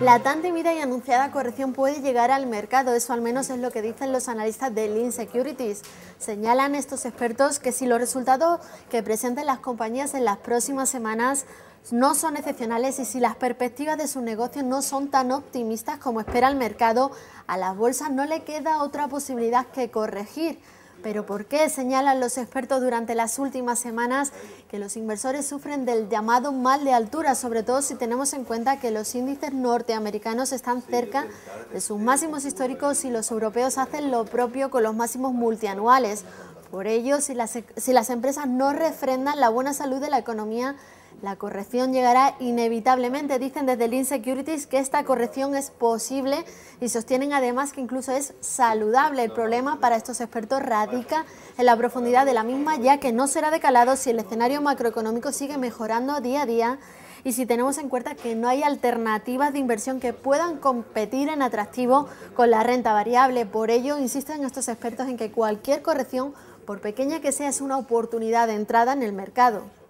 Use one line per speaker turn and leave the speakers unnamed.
La tan temida y anunciada corrección puede llegar al mercado, eso al menos es lo que dicen los analistas de Lean Securities. Señalan estos expertos que si los resultados que presenten las compañías en las próximas semanas no son excepcionales y si las perspectivas de su negocio no son tan optimistas como espera el mercado, a las bolsas no le queda otra posibilidad que corregir. Pero ¿por qué? Señalan los expertos durante las últimas semanas que los inversores sufren del llamado mal de altura, sobre todo si tenemos en cuenta que los índices norteamericanos están cerca de sus máximos históricos y los europeos hacen lo propio con los máximos multianuales. Por ello, si las, empresas no refrendan la buena salud de la economía, la corrección llegará inevitablemente. Dicen desde Lean Securities que esta corrección es posible y sostienen además que incluso es saludable. El problema para estos expertos radica en la profundidad de la misma, ya que no será decalado si el escenario macroeconómico sigue mejorando día a día y si tenemos en cuenta que no hay alternativas de inversión que puedan competir en atractivo con la renta variable. Por ello, insisten estos expertos en que cualquier corrección, por pequeña que sea, es una oportunidad de entrada en el mercado.